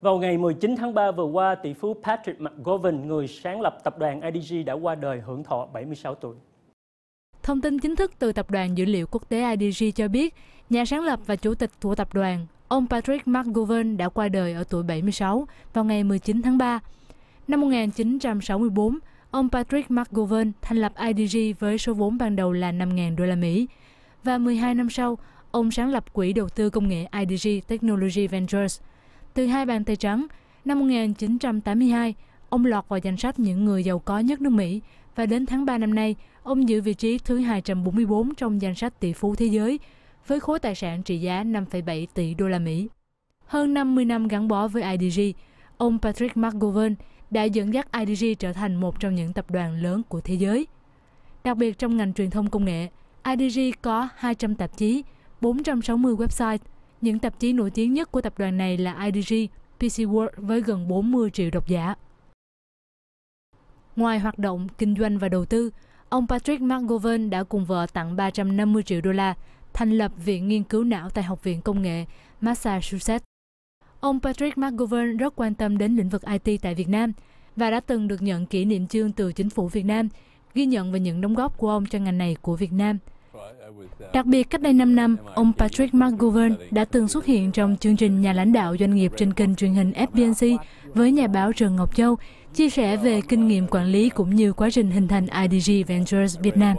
Vào ngày 19 tháng 3 vừa qua, tỷ phú Patrick McGovern, người sáng lập tập đoàn IDG đã qua đời hưởng thọ 76 tuổi. Thông tin chính thức từ Tập đoàn Dữ liệu Quốc tế IDG cho biết, nhà sáng lập và chủ tịch của tập đoàn, ông Patrick McGovern đã qua đời ở tuổi 76 vào ngày 19 tháng 3. Năm 1964, ông Patrick McGovern thành lập IDG với số vốn ban đầu là 5.000 đô la Mỹ. Và 12 năm sau, ông sáng lập quỹ đầu tư công nghệ IDG Technology Ventures – từ hai bàn tay trắng, năm 1982, ông lọt vào danh sách những người giàu có nhất nước Mỹ và đến tháng 3 năm nay, ông giữ vị trí thứ 244 trong danh sách tỷ phú thế giới với khối tài sản trị giá 5,7 tỷ đô la Mỹ. Hơn 50 năm gắn bó với IDG, ông Patrick McGovern đã dẫn dắt IDG trở thành một trong những tập đoàn lớn của thế giới. Đặc biệt trong ngành truyền thông công nghệ, IDG có 200 tạp chí, 460 website những tạp chí nổi tiếng nhất của tập đoàn này là IDG, PC World với gần 40 triệu độc giả. Ngoài hoạt động, kinh doanh và đầu tư, ông Patrick McGovern đã cùng vợ tặng 350 triệu đô la thành lập Viện Nghiên cứu Não tại Học viện Công nghệ Massachusetts. Ông Patrick McGovern rất quan tâm đến lĩnh vực IT tại Việt Nam và đã từng được nhận kỷ niệm chương từ chính phủ Việt Nam, ghi nhận về những đóng góp của ông cho ngành này của Việt Nam – Uh, Đặc biệt, cách đây 5 năm, ông Patrick McGovern đã từng xuất hiện trong chương trình Nhà lãnh đạo doanh nghiệp trên kênh truyền hình FBNC với nhà báo Trần Ngọc Châu, chia sẻ về kinh nghiệm quản lý cũng như quá trình hình thành IDG Ventures Việt Nam.